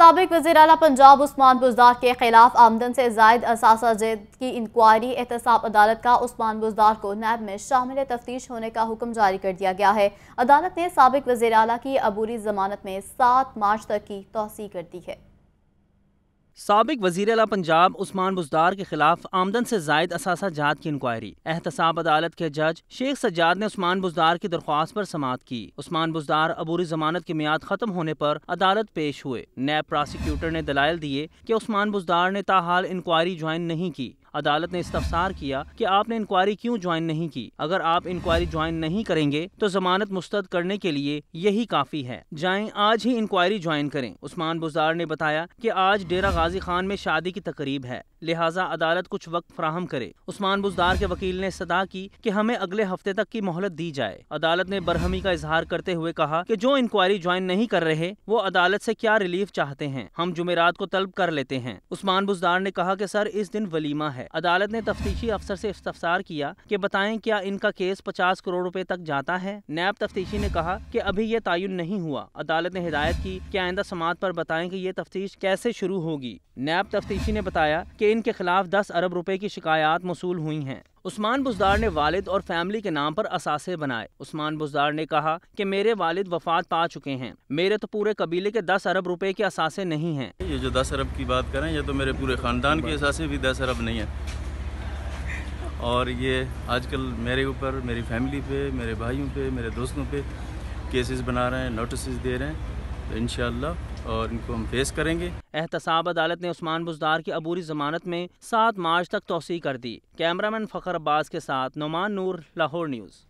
सबक वजी अल पंजाब उस्मान बुजदार के खिलाफ आमदन से जायद असासा जैद की इंक्वायरी एहतसाब अदालत का उस्मान बुजदार को नैब में शामिल तफ्तीश होने का हुक्म जारी कर दिया गया है अदालत ने सबक वजी अल की अबूरी जमानत में सात मार्च तक की तोसी कर दी है सबक वजीर अला पंजाब उस्मान बुजदार के खिलाफ आमदन से जायद असासा जात की इंक्वायरी एहतसाब अदालत के जज शेख सज्जाद ने उस्मान बुजदार की दरख्वास्त पर समात की उस्मान बुजदार अबूरी जमानत की मियाद खत्म होने पर अदालत पेश हुए नैब प्रोसिक्यूटर ने दलाल दिए कि उस्मान बुजदार ने ताहाल इंक्वायरी ज्वाइन नहीं की अदालत ने इस्तफसार किया कि आपने इंक्वायरी क्यों ज्वाइन नहीं की अगर आप इंक्वायरी ज्वाइन नहीं करेंगे तो जमानत मुस्तद करने के लिए यही काफी है जाए आज ही इंक्वायरी ज्वाइन करें उस्मान बुजार ने बताया की आज डेरा गाजी खान में शादी की तकरीब है लिहाजा अदालत कुछ वक्त फ्राहम करे उस्मान बुजदार के वकील ने सदा की कि हमें अगले हफ्ते तक की मोहलत दी जाए अदालत ने बरहमी का इजहार करते हुए कहा कि जो इंक्वायरी ज्वाइन नहीं कर रहे वो अदालत से क्या रिलीफ चाहते हैं हम जुमेरात को तलब कर लेते हैं उस्मान बुजदार ने कहा कि सर इस दिन वलीमा है अदालत ने तफ्तीशी अफसर से इस्तफसार किया कि बताएं क्या इनका केस पचास करोड़ रुपए तक जाता है नैब तफ्तीशी ने कहा कि अभी ये तयन नहीं हुआ अदालत ने हिदायत की कि आइंदा समात पर बताएं कि ये तफ्तीश कैसे शुरू होगी नैब तफ्तीशी ने बताया कि के खिलाफ दस अरब रुपए की शिकायत मौसू हुई हैं उस्मान बुजदार ने वालिद और फैमिली के नाम पर असासे बनाए उस्मान बुजदार ने कहा कि मेरे वालिद वफात पा चुके हैं मेरे तो पूरे कबीले के दस अरब रुपए के असासे नहीं हैं ये जो दस अरब की बात करें ये तो मेरे पूरे ख़ानदान के असासे भी दस अरब नहीं है और ये आजकल मेरे ऊपर मेरी फैमिली पे मेरे भाइयों पे मेरे दोस्तों पे केसेस बना रहे हैं नोटिस दे रहे हैं इन और इनको हम फेस करेंगे एहतसाब अदालत ने उस्मान बुजदार की अबूरी जमानत में सात मार्च तक तोसी कर दी कैमरामैन फ़खर अब्बास के साथ नुमान नूर लाहौर न्यूज़